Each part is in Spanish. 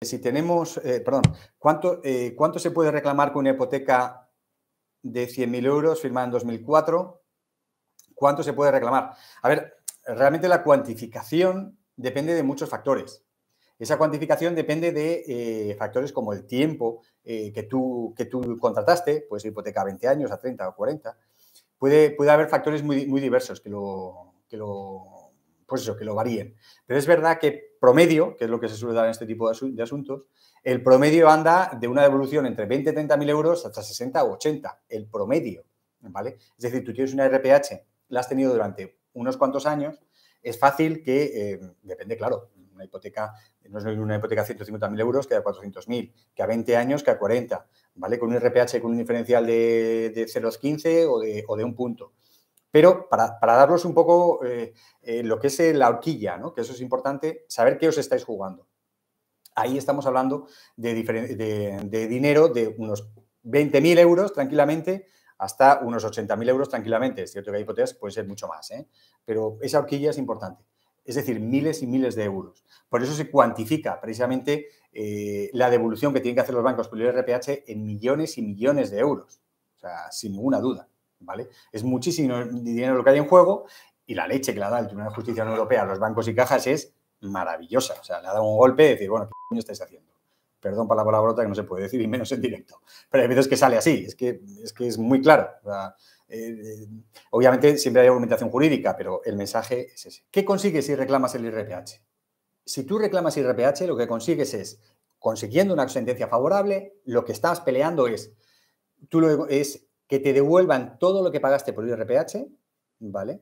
si tenemos, eh, perdón, ¿cuánto, eh, ¿cuánto se puede reclamar con una hipoteca de 100.000 euros firmada en 2004? ¿Cuánto se puede reclamar? A ver, realmente la cuantificación depende de muchos factores. Esa cuantificación depende de eh, factores como el tiempo que, tú, que tú contrataste, pues hipoteca a 20 años, a 30 o 40. Puede, puede haber factores muy, muy diversos que lo, que lo pues eso, que lo varíen. Pero es verdad que promedio, que es lo que se suele dar en este tipo de, asuntos, el promedio anda de una devolución entre 20 y 30 mil euros hasta 60 o 80, el promedio, ¿vale? Es decir, tú tienes una RPH, la has tenido durante unos cuantos años, es fácil que, eh, depende, claro, una hipoteca, no es una hipoteca de 150.000 euros que a 400.000, que a 20 años que a 40, ¿vale? Con un RPH con un diferencial de, de 0,15 o de, o de un punto. Pero para, para un poco eh, eh, lo que es eh, la horquilla, ¿no? que eso es importante, saber qué os estáis jugando. Ahí estamos hablando de, dinero de unos 20.000 euros tranquilamente hasta unos 80.000 euros tranquilamente. Es cierto que hay hipotecas pueden ser mucho más, pero esa horquilla es importante. Es decir, miles y miles de euros. Por eso se cuantifica precisamente la devolución que tienen que hacer los bancos por el RPH en millones y millones de euros. O sea, sin ninguna duda. ¿vale? Es muchísimo dinero lo que hay en juego y la leche que la da el Tribunal de Justicia Europea a los bancos y cajas es maravillosa. O sea, le ha dado un golpe de decir, bueno, ¿qué coño estáis haciendo? Perdón para la brota que no se puede decir y menos en directo. Pero hay es que sale así, es que es, que es muy claro. Eh, eh, obviamente siempre hay argumentación jurídica, pero el mensaje es ese. ¿Qué consigues si reclamas el IRPH? Si tú reclamas IRPH, lo que consigues es, consiguiendo una sentencia favorable, lo que estás peleando es, tú lo, es que te devuelvan todo lo que pagaste por IRPH, ¿vale?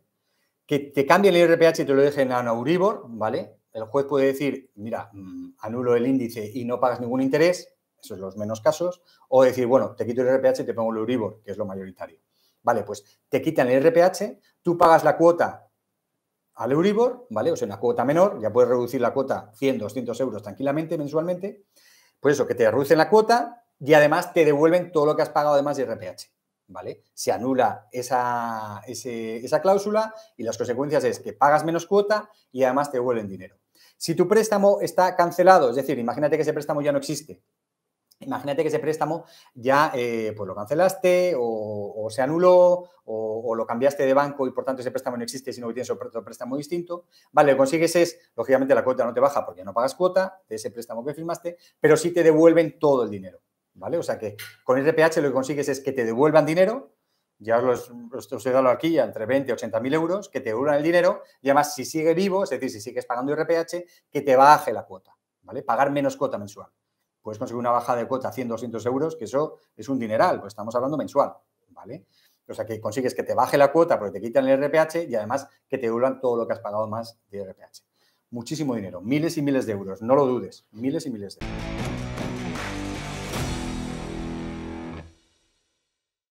Que te cambien el IRPH y te lo dejen a un Euribor, ¿vale? El juez puede decir, mira, mm, anulo el índice y no pagas ningún interés, esos son los menos casos, o decir, bueno, te quito el IRPH y te pongo el Euribor, que es lo mayoritario. Vale, pues te quitan el IRPH, tú pagas la cuota al Euribor, ¿vale? O sea, una cuota menor, ya puedes reducir la cuota 100, 200 euros tranquilamente mensualmente. Pues eso, que te reducen la cuota y además te devuelven todo lo que has pagado además de IRPH. ¿vale? Se anula esa, cláusula y las consecuencias es que pagas menos cuota y además te devuelven dinero. Si tu préstamo está cancelado, es decir, imagínate que ese préstamo ya no existe, Imagínate que ese préstamo ya eh, pues lo cancelaste o, se anuló o, lo cambiaste de banco y por tanto ese préstamo no existe, sino que tienes otro préstamo distinto. Vale, lo consigues es, lógicamente la cuota no te baja porque no pagas cuota de ese préstamo que firmaste, pero sí te devuelven todo el dinero. ¿vale? O sea que con RPH lo que consigues es que te devuelvan dinero, ya os he dado aquí, entre 20 y 80 mil euros, que te devuelvan el dinero y además si sigue vivo, es decir, si sigues pagando RPH, que te baje la cuota, ¿vale? Pagar menos cuota mensual. Puedes conseguir una baja de cuota a 100, 200 euros, que eso es un dineral, pues estamos hablando mensual, ¿vale? O sea, que consigues que te baje la cuota porque te quitan el RPH y además que te devuelvan todo lo que has pagado más de RPH. Muchísimo dinero, miles y miles de euros, no lo dudes, miles y miles de euros.